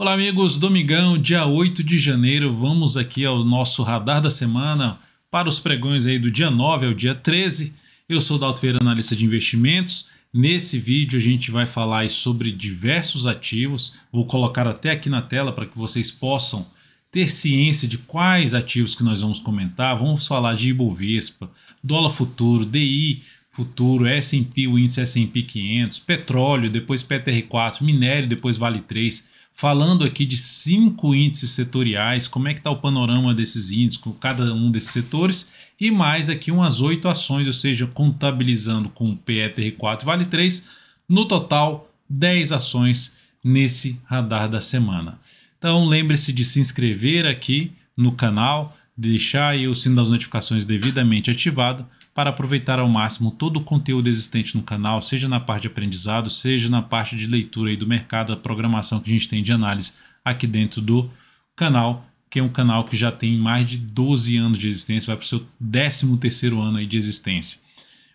Olá, amigos. Domingão, dia 8 de janeiro, vamos aqui ao nosso radar da semana para os pregões aí do dia 9 ao dia 13. Eu sou o Dalto Feira, analista de investimentos. Nesse vídeo a gente vai falar sobre diversos ativos. Vou colocar até aqui na tela para que vocês possam ter ciência de quais ativos que nós vamos comentar. Vamos falar de Ibovespa, dólar futuro, DI futuro, S&P, o índice S&P 500, petróleo, depois PTR4, minério, depois Vale 3 falando aqui de cinco índices setoriais, como é que está o panorama desses índices, com cada um desses setores, e mais aqui umas oito ações, ou seja, contabilizando com PETR4 Vale 3, no total 10 ações nesse radar da semana. Então lembre-se de se inscrever aqui no canal, deixar o sino das notificações devidamente ativado para aproveitar ao máximo todo o conteúdo existente no canal, seja na parte de aprendizado, seja na parte de leitura aí do mercado, a programação que a gente tem de análise aqui dentro do canal, que é um canal que já tem mais de 12 anos de existência, vai para o seu 13º ano aí de existência.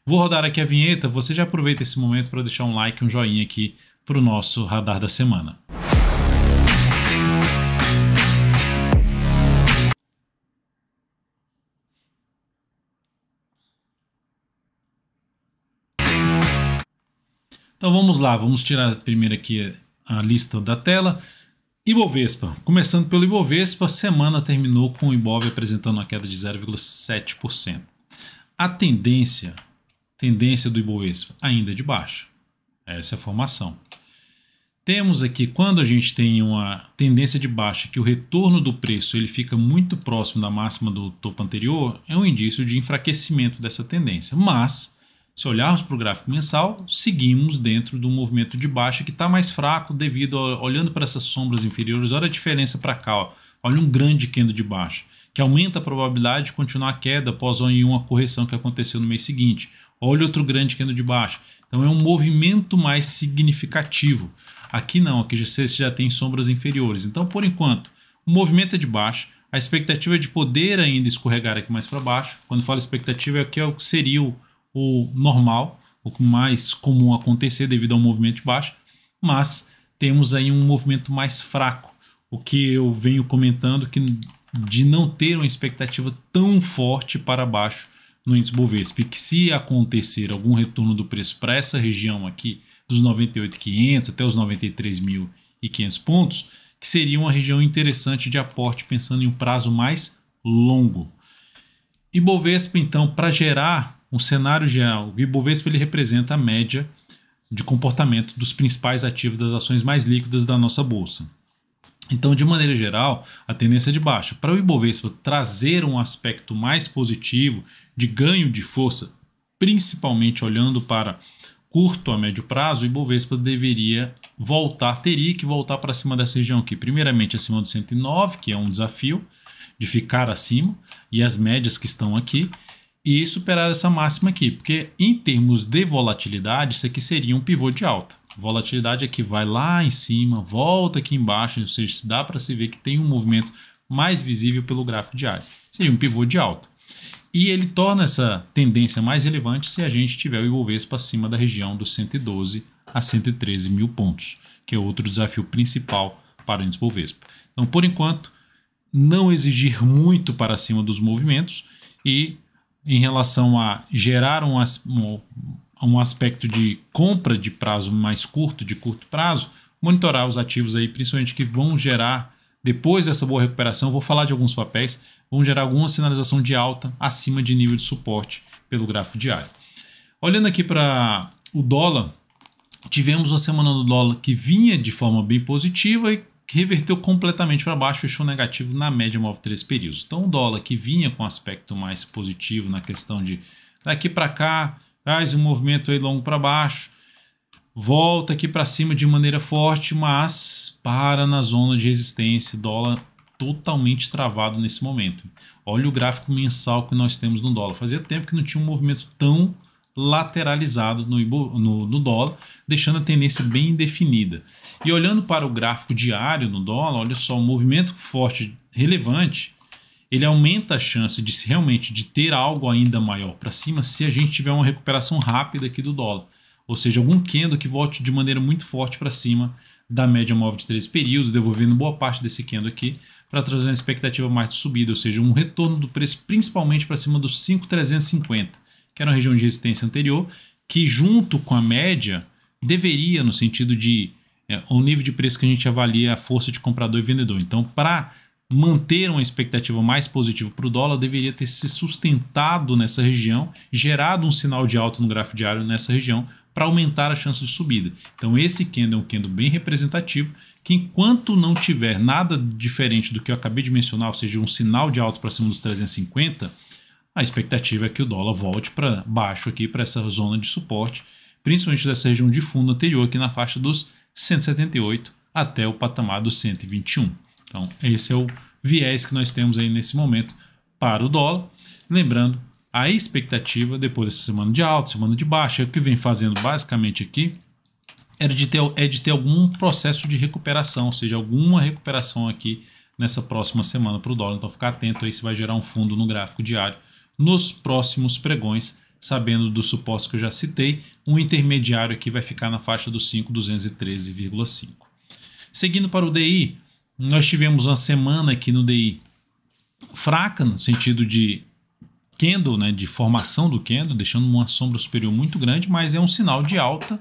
Vou rodar aqui a vinheta, você já aproveita esse momento para deixar um like, um joinha aqui para o nosso Radar da Semana. Então vamos lá, vamos tirar primeiro aqui a lista da tela. Ibovespa, começando pelo Ibovespa, a semana terminou com o Ibov apresentando uma queda de 0,7%. A tendência, tendência do Ibovespa ainda é de baixa. Essa é a formação. Temos aqui quando a gente tem uma tendência de baixa, que o retorno do preço ele fica muito próximo da máxima do topo anterior, é um indício de enfraquecimento dessa tendência. Mas se olharmos para o gráfico mensal, seguimos dentro do movimento de baixa que está mais fraco devido, a, olhando para essas sombras inferiores, olha a diferença para cá, ó. olha um grande candle de baixa, que aumenta a probabilidade de continuar a queda após uma correção que aconteceu no mês seguinte. Olha outro grande candle de baixa. Então é um movimento mais significativo. Aqui não, aqui você já tem sombras inferiores. Então, por enquanto, o movimento é de baixa, a expectativa é de poder ainda escorregar aqui mais para baixo. Quando falo expectativa, é, é o que seria o o normal, o mais comum acontecer devido ao movimento de baixa, mas temos aí um movimento mais fraco, o que eu venho comentando que de não ter uma expectativa tão forte para baixo no índice Bovespa, que se acontecer algum retorno do preço para essa região aqui, dos 98.500 até os 93.500 pontos, que seria uma região interessante de aporte pensando em um prazo mais longo. E Bovespa então para gerar um cenário geral. O Ibovespa ele representa a média de comportamento dos principais ativos das ações mais líquidas da nossa bolsa. Então, de maneira geral, a tendência é de baixa. Para o Ibovespa trazer um aspecto mais positivo de ganho de força, principalmente olhando para curto a médio prazo, o Ibovespa deveria voltar, teria que voltar para cima dessa região aqui. Primeiramente, acima do 109, que é um desafio de ficar acima, e as médias que estão aqui e superar essa máxima aqui, porque em termos de volatilidade, isso aqui seria um pivô de alta. Volatilidade é que vai lá em cima, volta aqui embaixo, ou seja, dá para se ver que tem um movimento mais visível pelo gráfico diário. Seria um pivô de alta. E ele torna essa tendência mais relevante se a gente tiver o Ibovespa acima da região dos 112 a 113 mil pontos, que é outro desafio principal para o índice Então, por enquanto, não exigir muito para cima dos movimentos e em relação a gerar um, um, um aspecto de compra de prazo mais curto, de curto prazo, monitorar os ativos aí, principalmente que vão gerar, depois dessa boa recuperação, vou falar de alguns papéis, vão gerar alguma sinalização de alta acima de nível de suporte pelo gráfico diário. Olhando aqui para o dólar, tivemos uma semana do dólar que vinha de forma bem positiva e que reverteu completamente para baixo, fechou negativo na média móvel 3 períodos. Então o dólar que vinha com aspecto mais positivo na questão de daqui para cá, faz um movimento aí longo para baixo, volta aqui para cima de maneira forte, mas para na zona de resistência, dólar totalmente travado nesse momento. Olha o gráfico mensal que nós temos no dólar. Fazia tempo que não tinha um movimento tão lateralizado no, no, no, dólar, deixando a tendência bem indefinida. E olhando para o gráfico diário no dólar, olha só, o movimento forte, relevante, ele aumenta a chance de se realmente de ter algo ainda maior para cima se a gente tiver uma recuperação rápida aqui do dólar. Ou seja, algum candle que volte de maneira muito forte para cima da média móvel de 13 períodos, devolvendo boa parte desse candle aqui para trazer uma expectativa mais de subida, ou seja, um retorno do preço principalmente para cima dos 5,350 que era uma região de resistência anterior, que junto com a média deveria, no sentido de é, o nível de preço que a gente avalia a força de comprador e vendedor. Então, para manter uma expectativa mais positiva para o dólar, deveria ter se sustentado nessa região, gerado um sinal de alta no gráfico diário nessa região para aumentar a chance de subida. Então esse candle é um candle bem representativo, que enquanto não tiver nada diferente do que eu acabei de mencionar, ou seja, um sinal de alta para cima dos 350, a expectativa é que o dólar volte para baixo aqui para essa zona de suporte, principalmente dessa região de fundo anterior aqui na faixa dos 178 até o patamar dos 121. Então, esse é o viés que nós temos aí nesse momento para o dólar. Lembrando, a expectativa depois dessa semana de alta, semana de baixa, é o que vem fazendo basicamente aqui era é de ter, é de ter algum processo de recuperação, ou seja, alguma recuperação aqui nessa próxima semana para o dólar. Então, ficar atento aí se vai gerar um fundo no gráfico diário nos próximos pregões, sabendo dos suposto que eu já citei, um intermediário aqui vai ficar na faixa dos 5,213,5. Seguindo para o DI, nós tivemos uma semana aqui no DI fraca, no sentido de candle, né, de formação do candle, deixando uma sombra superior muito grande, mas é um sinal de alta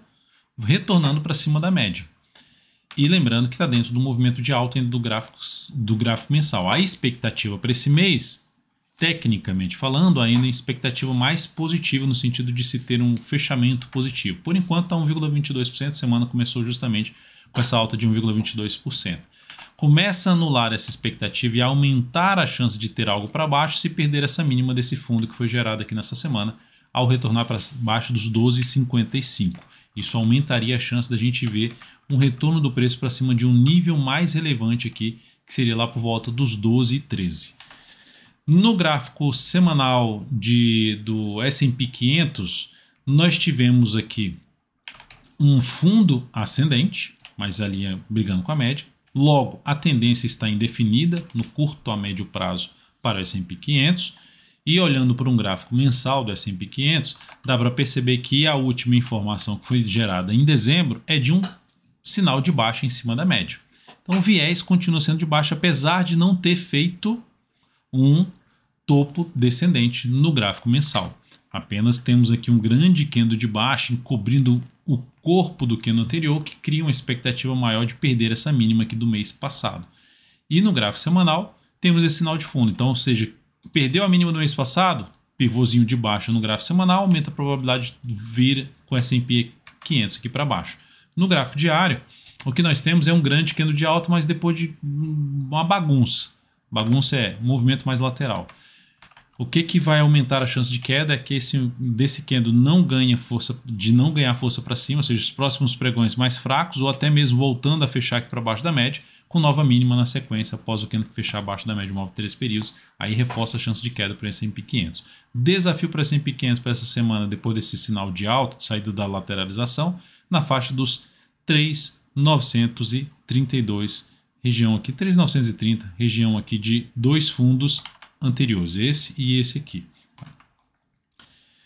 retornando para cima da média. E lembrando que está dentro do movimento de alta do gráfico, do gráfico mensal. A expectativa para esse mês tecnicamente falando, ainda em expectativa mais positiva no sentido de se ter um fechamento positivo. Por enquanto está 1,22%, a semana começou justamente com essa alta de 1,22%. Começa a anular essa expectativa e aumentar a chance de ter algo para baixo se perder essa mínima desse fundo que foi gerado aqui nessa semana, ao retornar para baixo dos 12,55. Isso aumentaria a chance da gente ver um retorno do preço para cima de um nível mais relevante aqui, que seria lá por volta dos 12,13. No gráfico semanal de, do S&P 500, nós tivemos aqui um fundo ascendente, mas ali linha brigando com a média. Logo, a tendência está indefinida no curto a médio prazo para o S&P 500. E olhando para um gráfico mensal do S&P 500, dá para perceber que a última informação que foi gerada em dezembro é de um sinal de baixa em cima da média. Então o viés continua sendo de baixa, apesar de não ter feito um topo descendente no gráfico mensal. Apenas temos aqui um grande candle de baixo encobrindo o corpo do candle anterior, que cria uma expectativa maior de perder essa mínima aqui do mês passado. E no gráfico semanal, temos esse sinal de fundo. Então, ou seja, perdeu a mínima no mês passado, pivôzinho de baixo no gráfico semanal, aumenta a probabilidade de vir com S&P 500 aqui para baixo. No gráfico diário, o que nós temos é um grande candle de alta, mas depois de uma bagunça. Bagunça é movimento mais lateral. O que, que vai aumentar a chance de queda é que esse desse Kendo não ganha força, de não ganhar força para cima, ou seja, os próximos pregões mais fracos ou até mesmo voltando a fechar aqui para baixo da média, com nova mínima na sequência após o Kendo que fechar abaixo da média móvel três períodos, aí reforça a chance de queda para esse S&P 500. Desafio para esse S&P 500 para essa semana, depois desse sinal de alta, de saída da lateralização, na faixa dos 3.932 região aqui 3.930, região aqui de dois fundos anteriores, esse e esse aqui.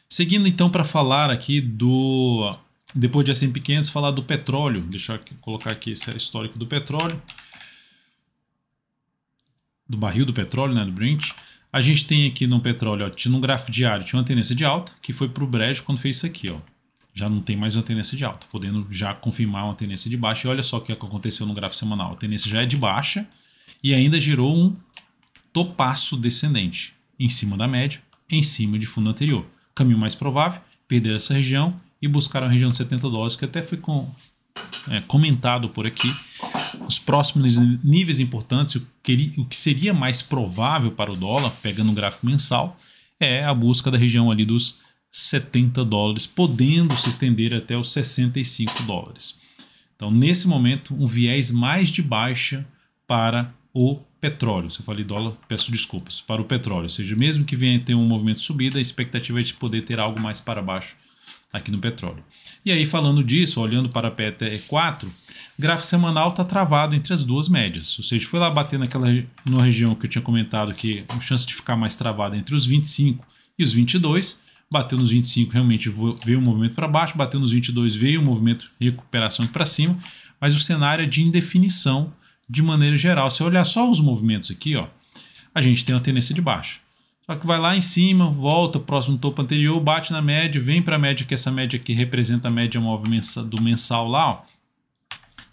Seguindo então para falar aqui do depois de S&P 500 falar do petróleo, deixa eu colocar aqui esse histórico do petróleo. Do barril do petróleo, né, do Brent. A gente tem aqui no petróleo, ó, tinha um gráfico diário, tinha uma tendência de alta, que foi para o brejo quando fez isso aqui, ó já não tem mais uma tendência de alta, podendo já confirmar uma tendência de baixa. E olha só o que aconteceu no gráfico semanal. A tendência já é de baixa e ainda gerou um topaço descendente em cima da média, em cima de fundo anterior. Caminho mais provável, perder essa região e buscar a região de 70 dólares, que até foi com, é, comentado por aqui. Os próximos níveis importantes, o que, o que seria mais provável para o dólar, pegando o gráfico mensal, é a busca da região ali dos 70 dólares, podendo se estender até os 65 dólares. Então, nesse momento, um viés mais de baixa para o petróleo. Se eu falei dólar, peço desculpas, para o petróleo. Ou seja, mesmo que venha ter um movimento subida, a expectativa é de poder ter algo mais para baixo aqui no petróleo. E aí, falando disso, olhando para a PTE4, o gráfico semanal está travado entre as duas médias. Ou seja, foi lá bater naquela na região que eu tinha comentado que a chance de ficar mais travado entre os 25 e os 22 bateu nos 25, realmente veio um movimento para baixo, bateu nos 22, veio um movimento de recuperação para cima, mas o cenário é de indefinição de maneira geral. Se eu olhar só os movimentos aqui, ó, a gente tem uma tendência de baixa. Só que vai lá em cima, volta próximo topo anterior, bate na média, vem para a média, que essa média aqui representa a média móvel do mensal lá, ó.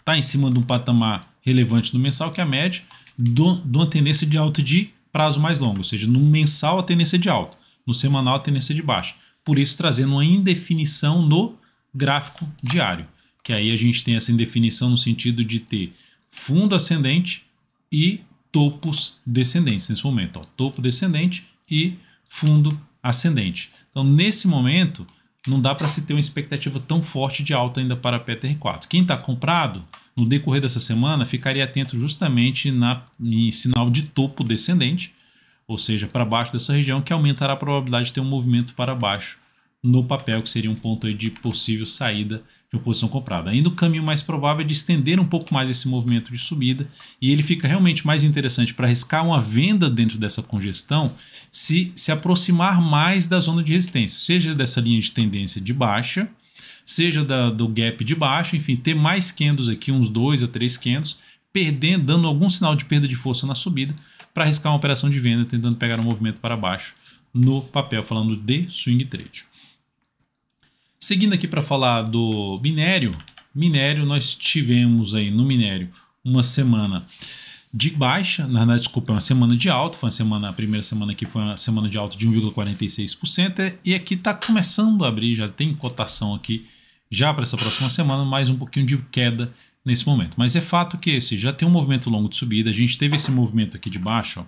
Tá em cima de um patamar relevante do mensal, que é a média, de uma tendência de alta de prazo mais longo, ou seja, no mensal a tendência é de alta. No semanal, a tendência de baixa. Por isso, trazendo uma indefinição no gráfico diário. Que aí a gente tem essa indefinição no sentido de ter fundo ascendente e topos descendentes nesse momento. Ó, topo descendente e fundo ascendente. Então, nesse momento, não dá para se ter uma expectativa tão forte de alta ainda para a PTR4. Quem está comprado, no decorrer dessa semana, ficaria atento justamente na, em sinal de topo descendente ou seja, para baixo dessa região, que aumentará a probabilidade de ter um movimento para baixo no papel, que seria um ponto de possível saída de uma posição comprada. Ainda o caminho mais provável é de estender um pouco mais esse movimento de subida e ele fica realmente mais interessante para arriscar uma venda dentro dessa congestão se se aproximar mais da zona de resistência, seja dessa linha de tendência de baixa, seja da, do gap de baixo, enfim, ter mais candles aqui, uns 2 a 3 candles, perdendo, dando algum sinal de perda de força na subida, para arriscar uma operação de venda tentando pegar um movimento para baixo no papel, falando de swing trade. Seguindo aqui para falar do minério, minério nós tivemos aí no minério uma semana de baixa, na verdade, desculpa, uma semana de alta, foi uma semana, a primeira semana aqui foi uma semana de alta de 1,46%, e aqui está começando a abrir, já tem cotação aqui já para essa próxima semana, mais um pouquinho de queda nesse momento. Mas é fato que esse já tem um movimento longo de subida, a gente teve esse movimento aqui de baixo, ó.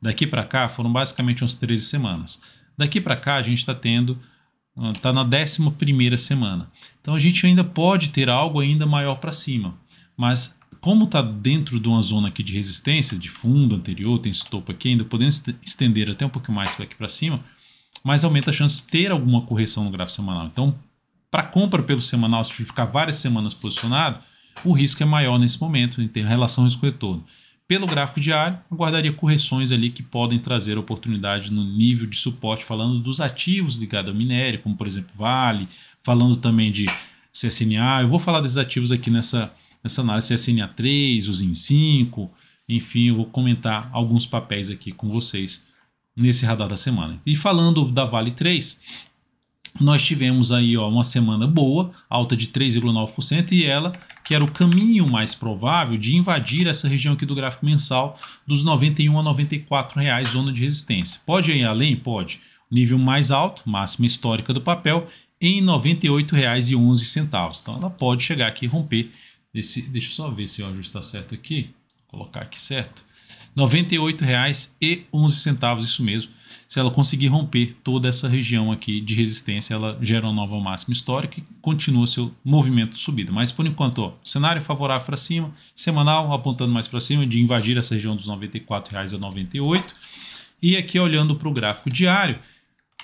daqui para cá foram basicamente umas 13 semanas. Daqui para cá a gente está tendo, está na 11 semana. Então a gente ainda pode ter algo ainda maior para cima, mas como está dentro de uma zona aqui de resistência, de fundo anterior, tem esse topo aqui ainda, podendo estender até um pouco mais aqui para cima, mas aumenta a chance de ter alguma correção no gráfico semanal. Então, para compra pelo semanal, se ficar várias semanas posicionado, o risco é maior nesse momento, em ter relação risco-retorno. Pelo gráfico diário, aguardaria correções ali que podem trazer oportunidade no nível de suporte, falando dos ativos ligados ao minério, como por exemplo Vale, falando também de CSNA. Eu vou falar desses ativos aqui nessa, nessa análise CSNA3, os IN5, enfim, eu vou comentar alguns papéis aqui com vocês nesse radar da semana. E falando da Vale 3, nós tivemos aí ó, uma semana boa, alta de 3,9%, e ela, que era o caminho mais provável de invadir essa região aqui do gráfico mensal dos R$ 91 a R$ 94, reais, zona de resistência. Pode ir além? Pode. Nível mais alto, máxima histórica do papel, em R$ 98,11. Então ela pode chegar aqui e romper esse. Deixa eu só ver se o ajuste está certo aqui. Vou colocar aqui certo. R$ 98,11, isso mesmo se ela conseguir romper toda essa região aqui de resistência, ela gera uma nova máxima histórica e continua seu movimento de subida. Mas por enquanto, ó, cenário favorável para cima, semanal apontando mais para cima, de invadir essa região dos R$ 94,00 a 98. E aqui olhando para o gráfico diário,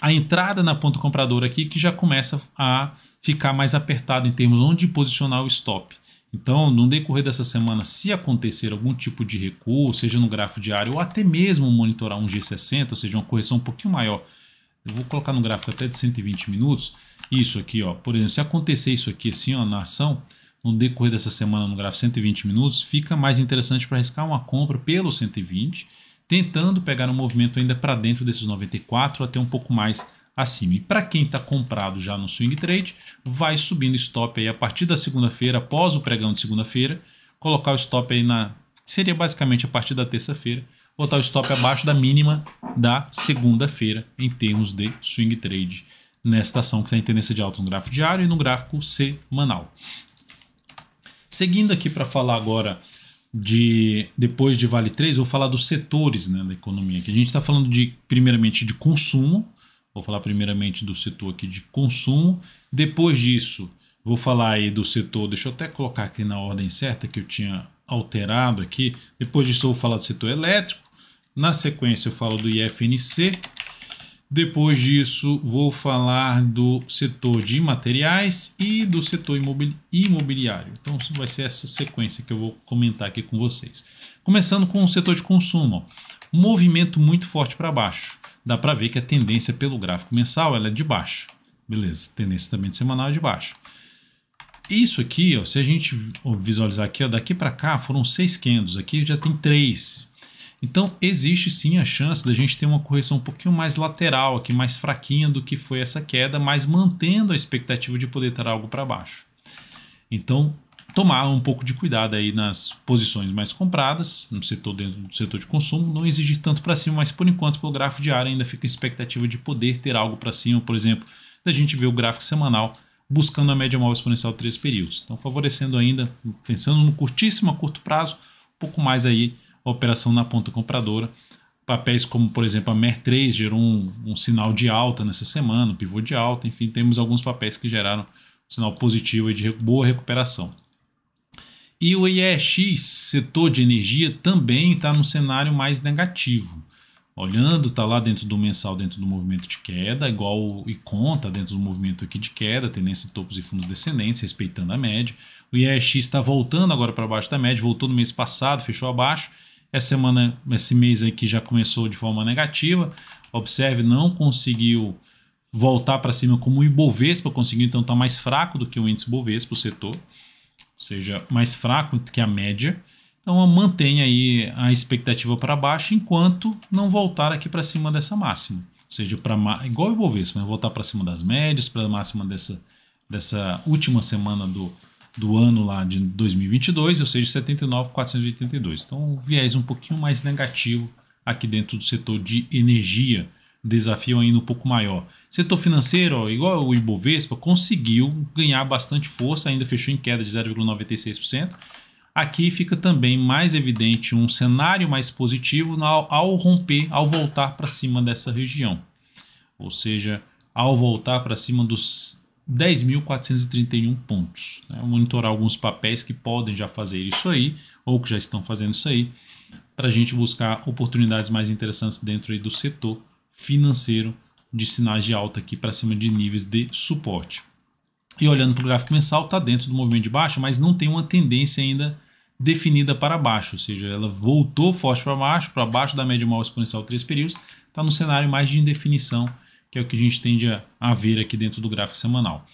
a entrada na ponta compradora aqui que já começa a ficar mais apertado em termos onde posicionar o stop. Então, no decorrer dessa semana, se acontecer algum tipo de recuo, seja no gráfico diário ou até mesmo monitorar um G60, ou seja, uma correção um pouquinho maior, eu vou colocar no gráfico até de 120 minutos, isso aqui, ó, por exemplo, se acontecer isso aqui assim, ó, na ação, no decorrer dessa semana no gráfico 120 minutos, fica mais interessante para arriscar uma compra pelo 120, tentando pegar um movimento ainda para dentro desses 94 até um pouco mais acima. E para quem está comprado já no swing trade, vai subindo stop aí a partir da segunda-feira, após o pregão de segunda-feira, colocar o stop aí na seria basicamente a partir da terça-feira, botar o stop abaixo da mínima da segunda-feira em termos de swing trade nesta ação que tem tá tendência de alta no gráfico diário e no gráfico semanal. Seguindo aqui para falar agora de depois de Vale 3, vou falar dos setores né, da economia. Que a gente está falando de primeiramente de consumo, Vou falar primeiramente do setor aqui de consumo. Depois disso, vou falar aí do setor, deixa eu até colocar aqui na ordem certa que eu tinha alterado aqui. Depois disso eu vou falar do setor elétrico. Na sequência eu falo do IFNC. Depois disso vou falar do setor de materiais e do setor imobiliário. Então vai ser essa sequência que eu vou comentar aqui com vocês. Começando com o setor de consumo. Movimento muito forte para baixo dá para ver que a tendência pelo gráfico mensal ela é de baixa. Beleza, tendência também de semanal é de baixa. Isso aqui, ó, se a gente visualizar aqui, ó, daqui para cá foram seis candles, aqui já tem três. Então existe sim a chance da gente ter uma correção um pouquinho mais lateral, aqui mais fraquinha do que foi essa queda, mas mantendo a expectativa de poder ter algo para baixo. Então tomar um pouco de cuidado aí nas posições mais compradas, no setor dentro do setor de consumo, não exigir tanto para cima, mas por enquanto pelo gráfico diário ainda fica a expectativa de poder ter algo para cima, por exemplo, da gente ver o gráfico semanal buscando a média móvel exponencial de três períodos. Então favorecendo ainda, pensando no curtíssimo a curto prazo, um pouco mais aí a operação na ponta compradora. Papéis como, por exemplo, a MER3 gerou um, um sinal de alta nessa semana, um pivô de alta, enfim, temos alguns papéis que geraram um sinal positivo de boa recuperação. E o IEX, setor de energia, também está num cenário mais negativo. Olhando, está lá dentro do mensal, dentro do movimento de queda, igual e conta tá dentro do movimento aqui de queda, tendência de topos e fundos descendentes, respeitando a média. O IEX está voltando agora para baixo da média, voltou no mês passado, fechou abaixo. Essa semana, esse mês aqui já começou de forma negativa. Observe, não conseguiu voltar para cima como o Ibovespa conseguiu, então está mais fraco do que o índice Ibovespa o setor seja, mais fraco que a média. Então mantém aí a expectativa para baixo enquanto não voltar aqui para cima dessa máxima. Ou seja, para igual o ver, se né? voltar para cima das médias, para a máxima dessa, dessa última semana do, do ano lá de 2022, ou seja, 79,482. Então, um viés um pouquinho mais negativo aqui dentro do setor de energia, desafio ainda um pouco maior. Setor financeiro, ó, igual o Ibovespa, conseguiu ganhar bastante força, ainda fechou em queda de 0,96%. Aqui fica também mais evidente um cenário mais positivo ao, ao romper, ao voltar para cima dessa região. Ou seja, ao voltar para cima dos 10.431 pontos. Né? Monitorar alguns papéis que podem já fazer isso aí, ou que já estão fazendo isso aí, para a gente buscar oportunidades mais interessantes dentro do setor financeiro de sinais de alta aqui para cima de níveis de suporte. E olhando para o gráfico mensal, está dentro do movimento de baixa, mas não tem uma tendência ainda definida para baixo, ou seja, ela voltou forte para baixo, para baixo da média móvel exponencial 3 períodos, está no cenário mais de indefinição, que é o que a gente tende a, a ver aqui dentro do gráfico semanal.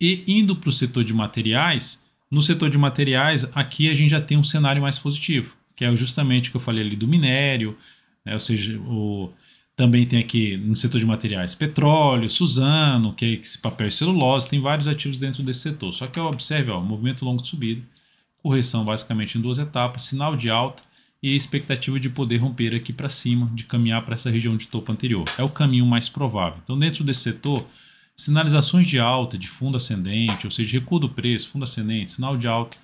E indo para o setor de materiais, no setor de materiais, aqui a gente já tem um cenário mais positivo, que é justamente o que eu falei ali do minério, né, ou seja, o, também tem aqui no setor de materiais petróleo, Suzano, que é esse papel celulose, tem vários ativos dentro desse setor. Só que observe, ó, movimento longo de subida, correção basicamente em duas etapas, sinal de alta e expectativa de poder romper aqui para cima, de caminhar para essa região de topo anterior. É o caminho mais provável. Então, dentro desse setor, sinalizações de alta, de fundo ascendente, ou seja, recuo do preço, fundo ascendente, sinal de alta,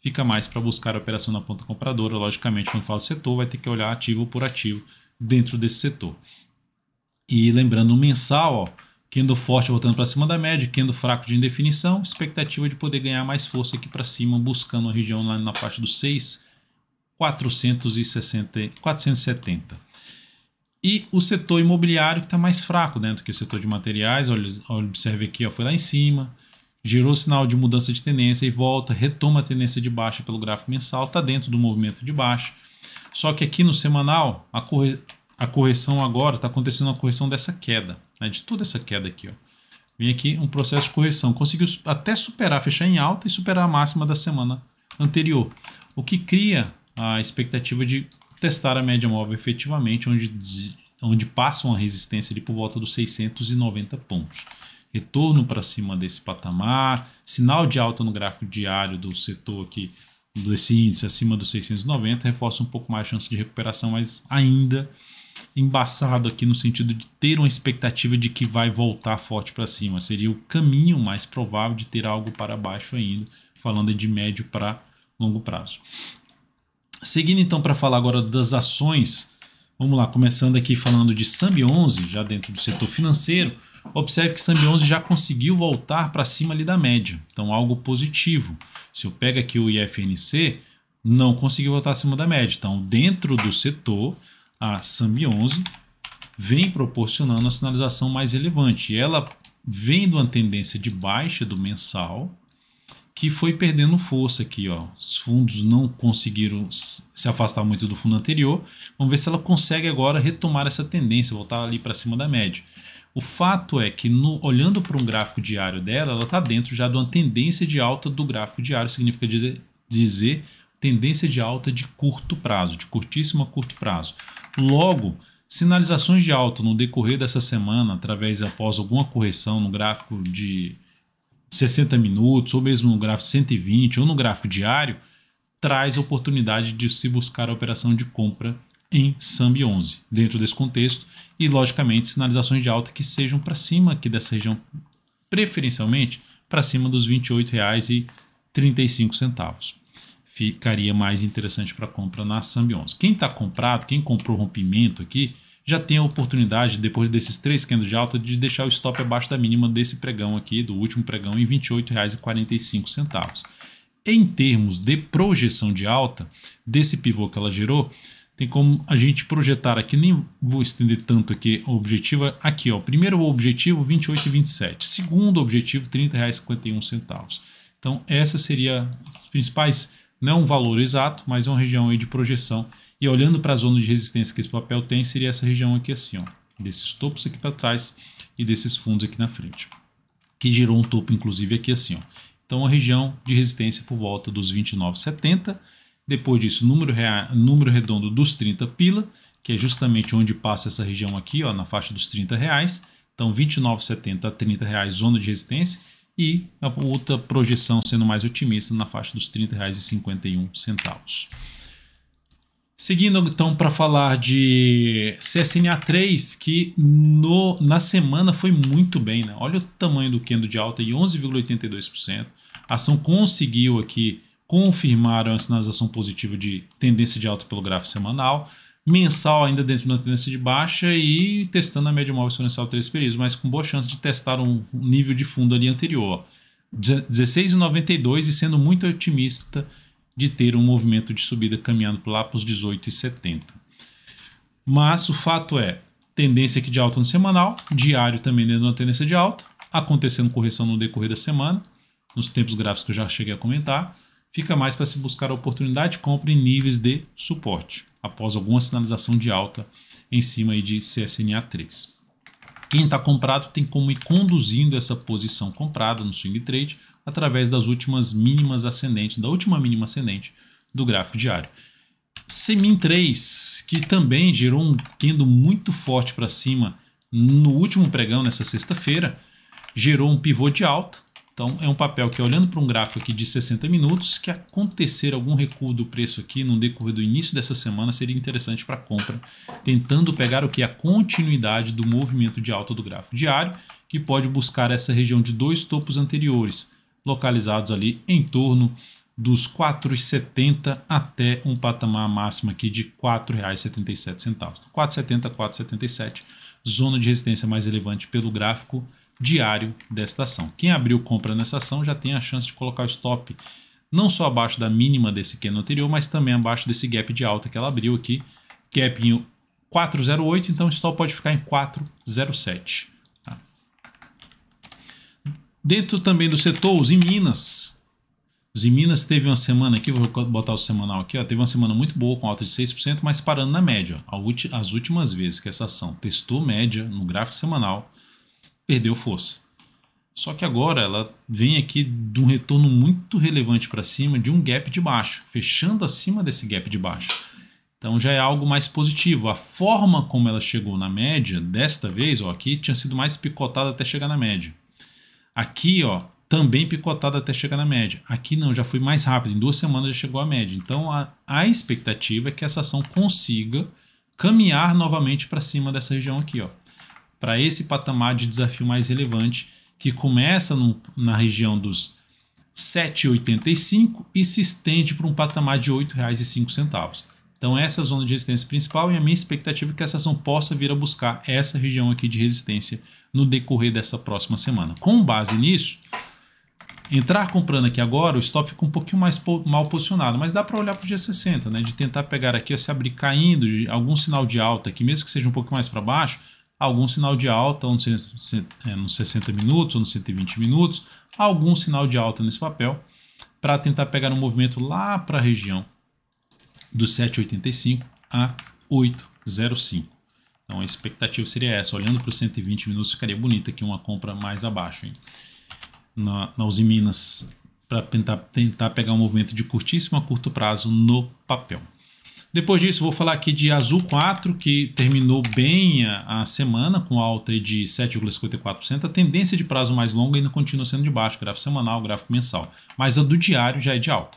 fica mais para buscar a operação na ponta compradora. Logicamente, quando falo setor, vai ter que olhar ativo por ativo dentro desse setor. E lembrando, o mensal, ó, Kendo forte voltando para cima da média, Kendo fraco de indefinição, expectativa de poder ganhar mais força aqui para cima, buscando a região lá na parte dos 6, 460, 470. E o setor imobiliário que está mais fraco né, do que o setor de materiais, olha, observe aqui, ó, foi lá em cima, gerou sinal de mudança de tendência e volta, retoma a tendência de baixa pelo gráfico mensal, está dentro do movimento de baixa só que aqui no semanal, a, corre... a correção agora está acontecendo a correção dessa queda, né? de toda essa queda aqui. Ó. aqui um processo de correção. Conseguiu até superar, fechar em alta e superar a máxima da semana anterior. O que cria a expectativa de testar a média móvel efetivamente, onde, onde passa uma resistência ali por volta dos 690 pontos retorno para cima desse patamar, sinal de alta no gráfico diário do setor aqui desse índice acima dos 690 reforça um pouco mais a chance de recuperação, mas ainda embaçado aqui no sentido de ter uma expectativa de que vai voltar forte para cima. Seria o caminho mais provável de ter algo para baixo ainda, falando de médio para longo prazo. Seguindo então para falar agora das ações, vamos lá, começando aqui falando de SAMB11, já dentro do setor financeiro. Observe que SAMB 11 já conseguiu voltar para cima ali da média, então algo positivo. Se eu pego aqui o IFNC, não conseguiu voltar acima da média. Então, dentro do setor, a SAMB 11 vem proporcionando uma sinalização mais relevante. Ela vem de uma tendência de baixa do mensal, que foi perdendo força aqui. Ó. Os fundos não conseguiram se afastar muito do fundo anterior. Vamos ver se ela consegue agora retomar essa tendência, voltar ali para cima da média. O fato é que, no, olhando para um gráfico diário dela, ela está dentro já de uma tendência de alta do gráfico diário, significa dizer, dizer tendência de alta de curto prazo, de curtíssimo a curto prazo. Logo, sinalizações de alta no decorrer dessa semana, através após alguma correção no gráfico de 60 minutos, ou mesmo no gráfico 120, ou no gráfico diário, traz oportunidade de se buscar a operação de compra em SAMB 11 dentro desse contexto e, logicamente, sinalizações de alta que sejam para cima aqui dessa região, preferencialmente para cima dos R$ 28,35. Ficaria mais interessante para compra na SAMB 11. Quem está comprado, quem comprou rompimento aqui, já tem a oportunidade, depois desses três candles de alta, de deixar o stop abaixo da mínima desse pregão aqui, do último pregão, em R$ 28,45. Em termos de projeção de alta, desse pivô que ela gerou, tem como a gente projetar aqui, nem vou estender tanto aqui o objetivo, aqui ó, primeiro objetivo 28,27, segundo objetivo R$ 30,51. Então essa seria as principais, não um valor exato, mas é uma região aí de projeção e olhando para a zona de resistência que esse papel tem, seria essa região aqui assim ó, desses topos aqui para trás e desses fundos aqui na frente, que gerou um topo inclusive aqui assim ó. Então a região de resistência por volta dos 29,70 depois disso, número, rea, número redondo dos 30 pila, que é justamente onde passa essa região aqui, ó, na faixa dos 30 reais. Então, 29,70 a 30 reais, zona de resistência. E a outra projeção sendo mais otimista na faixa dos R$ 30,51. Seguindo então para falar de CSNA3, que no, na semana foi muito bem, né? Olha o tamanho do candle de alta e 11,82%. A ação conseguiu aqui confirmaram a sinalização positiva de tendência de alta pelo gráfico semanal, mensal ainda dentro da tendência de baixa e testando a média móvel exponencial 3 períodos, mas com boa chance de testar um nível de fundo ali anterior. 16,92 e sendo muito otimista de ter um movimento de subida caminhando lá para os 18,70. Mas o fato é, tendência aqui de alta no semanal, diário também dentro da tendência de alta, acontecendo correção no decorrer da semana, nos tempos gráficos que eu já cheguei a comentar fica mais para se buscar a oportunidade de compra em níveis de suporte, após alguma sinalização de alta em cima de CSNA3. Quem está comprado tem como ir conduzindo essa posição comprada no swing trade através das últimas mínimas ascendentes, da última mínima ascendente do gráfico diário. Semin 3, que também gerou um candle muito forte para cima no último pregão, nessa sexta-feira, gerou um pivô de alta, então é um papel que olhando para um gráfico aqui de 60 minutos, que acontecer algum recuo do preço aqui no decorrer do início dessa semana seria interessante para compra, tentando pegar o que a continuidade do movimento de alta do gráfico diário, que pode buscar essa região de dois topos anteriores, localizados ali em torno dos 4,70 até um patamar máximo aqui de R$ 4,77. 4,70, 4,77, zona de resistência mais relevante pelo gráfico diário desta ação. Quem abriu compra nessa ação já tem a chance de colocar o stop não só abaixo da mínima desse candle é anterior, mas também abaixo desse gap de alta que ela abriu aqui, gap em 408, então o stop pode ficar em 407. Tá? Dentro também do setor, os em Minas. Os em Minas teve uma semana aqui, vou botar o semanal aqui, ó, teve uma semana muito boa com alta de 6%, mas parando na média. Ó, as últimas vezes que essa ação testou média no gráfico semanal, perdeu força. Só que agora ela vem aqui de um retorno muito relevante para cima, de um gap de baixo, fechando acima desse gap de baixo. Então já é algo mais positivo. A forma como ela chegou na média, desta vez, ó, aqui tinha sido mais picotada até chegar na média. Aqui, ó, também picotada até chegar na média. Aqui não, já foi mais rápido, em duas semanas já chegou à média. Então a, a expectativa é que essa ação consiga caminhar novamente para cima dessa região aqui, ó para esse patamar de desafio mais relevante, que começa no, na região dos 7,85 e se estende para um patamar de R$ 8,05. Então essa é a zona de resistência principal e a minha expectativa é que essa ação possa vir a buscar essa região aqui de resistência no decorrer dessa próxima semana. Com base nisso, entrar comprando aqui agora, o stop fica um pouquinho mais mal posicionado, mas dá para olhar para o dia 60, né? De tentar pegar aqui, se abrir caindo, algum sinal de alta aqui, mesmo que seja um pouquinho mais para baixo, algum sinal de alta ou nos é, 60 minutos ou nos 120 minutos, algum sinal de alta nesse papel para tentar pegar um movimento lá para a região do 7,85 a 8,05. Então a expectativa seria essa. Olhando para os 120 minutos, ficaria bonita aqui uma compra mais abaixo. Hein? Na, na Uzi Minas, para tentar, tentar pegar um movimento de curtíssimo a curto prazo no papel. Depois disso, vou falar aqui de Azul 4, que terminou bem a, a semana, com alta de 7,54%. A tendência de prazo mais longo ainda continua sendo de baixo, gráfico semanal, gráfico mensal. Mas a do diário já é de alta.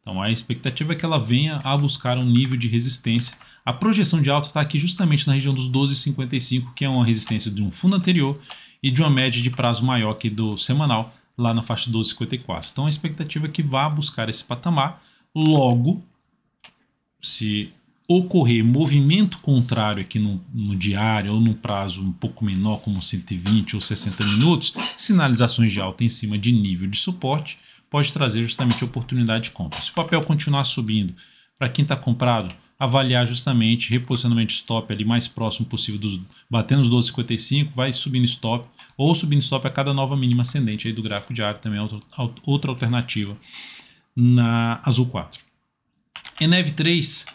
Então a expectativa é que ela venha a buscar um nível de resistência. A projeção de alta está aqui justamente na região dos 12,55, que é uma resistência de um fundo anterior e de uma média de prazo maior que do semanal, lá na faixa 12,54. Então a expectativa é que vá buscar esse patamar logo se ocorrer movimento contrário aqui no, no, diário ou no prazo um pouco menor, como 120 ou 60 minutos, sinalizações de alta em cima de nível de suporte pode trazer justamente oportunidade de compra. Se o papel continuar subindo, para quem está comprado, avaliar justamente reposicionamento stop ali mais próximo possível dos batendo os 12,55, vai subindo stop ou subindo stop a cada nova mínima ascendente aí do gráfico diário também é outra, outra alternativa na Azul 4. Enev 3,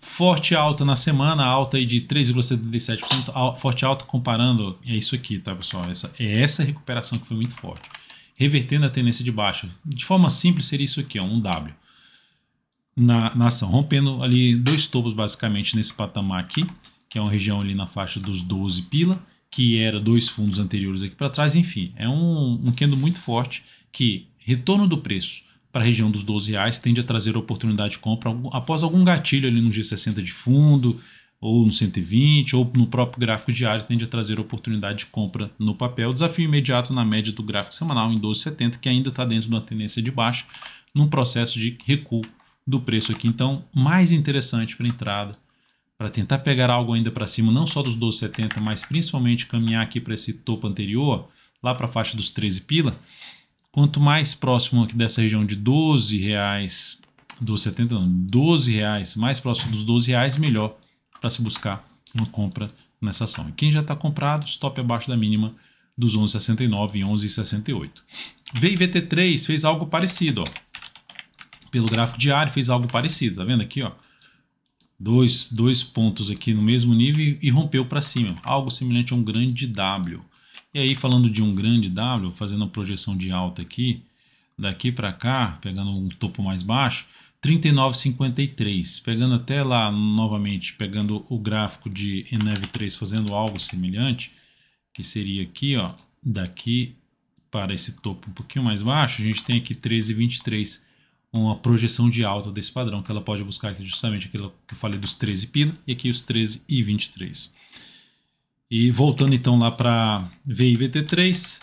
forte alta na semana, alta aí de 3,77%, forte alta comparando, é isso aqui, tá pessoal? Essa, é essa recuperação que foi muito forte. Revertendo a tendência de baixa. De forma simples seria isso aqui, ó, um W. Na, na ação, rompendo ali dois topos basicamente nesse patamar aqui, que é uma região ali na faixa dos 12 pila, que era dois fundos anteriores aqui para trás, enfim, é um, um candle muito forte que retorno do preço para a região dos 12 reais tende a trazer oportunidade de compra após algum gatilho ali no G60 de fundo, ou no 120, ou no próprio gráfico diário tende a trazer oportunidade de compra no papel. Desafio imediato na média do gráfico semanal em 12,70, que ainda está dentro de uma tendência de baixo num processo de recuo do preço aqui. Então, mais interessante para entrada, para tentar pegar algo ainda para cima, não só dos 12,70, mas principalmente caminhar aqui para esse topo anterior, lá para a faixa dos 13 pila, Quanto mais próximo aqui dessa região de 12 reais, dos 70, não, 12 reais, mais próximo dos 12 reais, melhor para se buscar uma compra nessa ação. E quem já está comprado, stop abaixo da mínima dos 11,69 e 11,68. VIVT3 fez algo parecido, ó. Pelo gráfico diário fez algo parecido, tá vendo aqui, ó? Dois, dois pontos aqui no mesmo nível e rompeu para cima, algo semelhante a um grande W. E aí, falando de um grande W, fazendo a projeção de alta aqui, daqui para cá, pegando um topo mais baixo, 39,53. Pegando até lá novamente, pegando o gráfico de Enev 3, fazendo algo semelhante, que seria aqui, ó, daqui para esse topo um pouquinho mais baixo, a gente tem aqui 13,23, uma projeção de alta desse padrão, que ela pode buscar aqui justamente aquilo que eu falei dos 13 pila, e aqui os 13,23. E voltando então lá para VIVT3,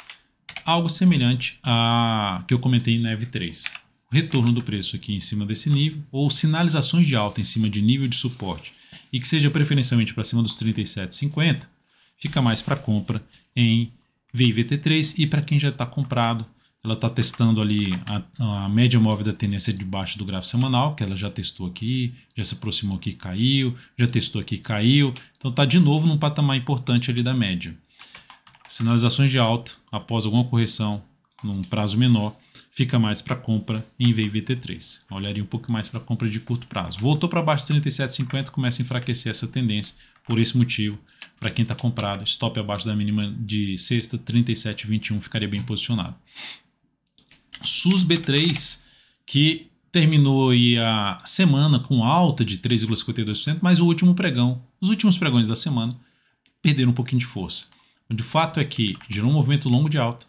algo semelhante a que eu comentei na EV3. Retorno do preço aqui em cima desse nível, ou sinalizações de alta em cima de nível de suporte, e que seja preferencialmente para cima dos 37,50, fica mais para compra em VIVT3 e para quem já está comprado, ela está testando ali a, a, média móvel da tendência debaixo do gráfico semanal, que ela já testou aqui, já se aproximou aqui caiu, já testou aqui caiu. Então está de novo num patamar importante ali da média. Sinalizações de alta após alguma correção num prazo menor, fica mais para compra em vvt 3 Olharia um pouco mais para compra de curto prazo. Voltou para baixo de 37,50, começa a enfraquecer essa tendência. Por esse motivo, para quem está comprado, stop abaixo da mínima de sexta, 37,21 ficaria bem posicionado. SUS B3, que terminou a semana com alta de 3,52%, mas o último pregão, os últimos pregões da semana, perderam um pouquinho de força. O fato é que gerou um movimento longo de alta,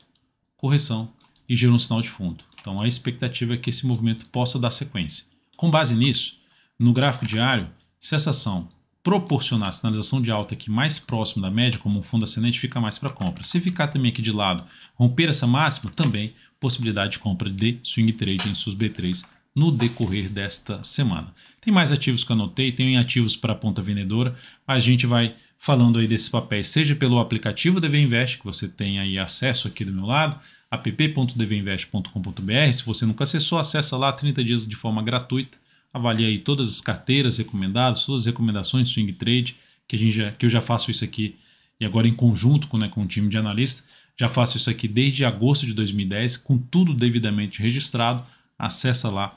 correção e gerou um sinal de fundo. Então a expectativa é que esse movimento possa dar sequência. Com base nisso, no gráfico diário, se essa ação proporcionar sinalização de alta aqui mais próximo da média, como um fundo ascendente, fica mais para compra. Se ficar também aqui de lado, romper essa máxima, também possibilidade de compra de swing trade em SUS B3 no decorrer desta semana. Tem mais ativos que eu anotei, tem ativos para a ponta vendedora, mas a gente vai falando aí desses papéis, seja pelo aplicativo DV Invest, que você tem aí acesso aqui do meu lado, app.dvinvest.com.br. Se você nunca acessou, acessa lá 30 dias de forma gratuita. Avalie aí todas as carteiras recomendadas, todas as recomendações swing trade, que, a gente já, que eu já faço isso aqui e agora em conjunto com, né, com o time de analista. Já faço isso aqui desde agosto de 2010, com tudo devidamente registrado. Acessa lá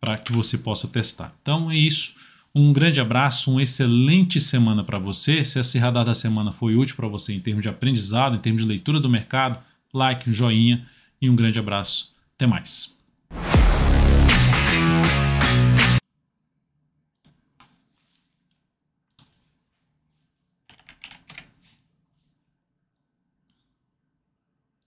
para que você possa testar. Então é isso. Um grande abraço, uma excelente semana para você. Se esse radar da semana foi útil para você em termos de aprendizado, em termos de leitura do mercado, like, um joinha e um grande abraço. Até mais.